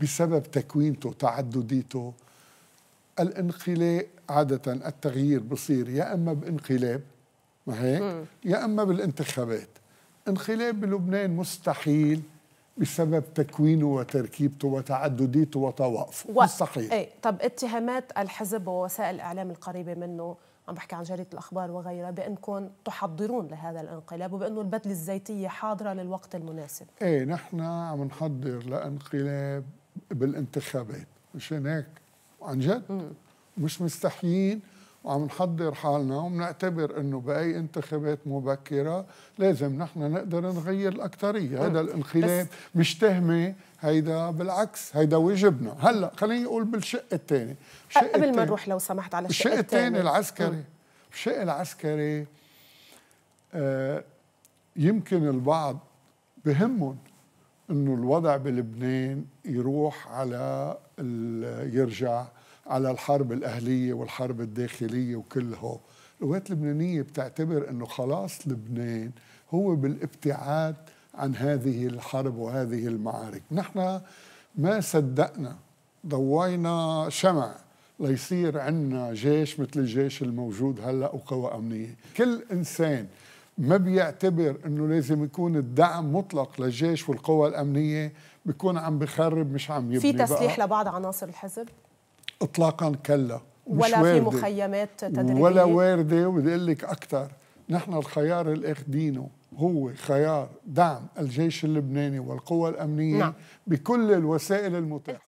بسبب تكوينته تعدديته الانقلاب عادة التغيير بصير يا إما بانقلاب ما هيك يا إما بالانتخابات انقلاب بلبنان مستحيل بسبب تكوينه وتركيبته وتعدديته وتوقفه و... مستحيل ايه. طب اتهامات الحزب ووسائل الإعلام القريبة منه عم بحكي عن جريدة الأخبار وغيرها بأنكم تحضرون لهذا الانقلاب وبأنه البدلة الزيتية حاضرة للوقت المناسب إيه نحن عم نحضر لانقلاب بالانتخابات مشان هيك عن جد مش مستحيين وعم نحضر حالنا وبنعتبر انه باي انتخابات مبكره لازم نحن نقدر نغير الاكثريه، هذا الانقلاب مش تهمه هيدا بالعكس هيدا واجبنا، هلا خليني اقول بالشق الثاني قبل ما نروح لو سمحت على الشق الثاني العسكري الشق العسكري آه يمكن البعض بهمهم انه الوضع بلبنان يروح على يرجع على الحرب الأهلية والحرب الداخلية وكله القوات اللبنانية بتعتبر أنه خلاص لبنان هو بالابتعاد عن هذه الحرب وهذه المعارك نحن ما صدقنا ضوينا شمع ليصير عندنا جيش مثل الجيش الموجود هلا وقوى امنيه، كل انسان ما بيعتبر انه لازم يكون الدعم مطلق للجيش والقوى الامنيه بيكون عم بخرب مش عم يبني في تسليح بقى. لبعض عناصر الحزب؟ اطلاقا كلا ولا في مخيمات تدريبيه ولا وارده وبدي اقول لك اكثر نحن الخيار اللي اخذينه هو خيار دعم الجيش اللبناني والقوى الامنيه نعم. بكل الوسائل المتاحه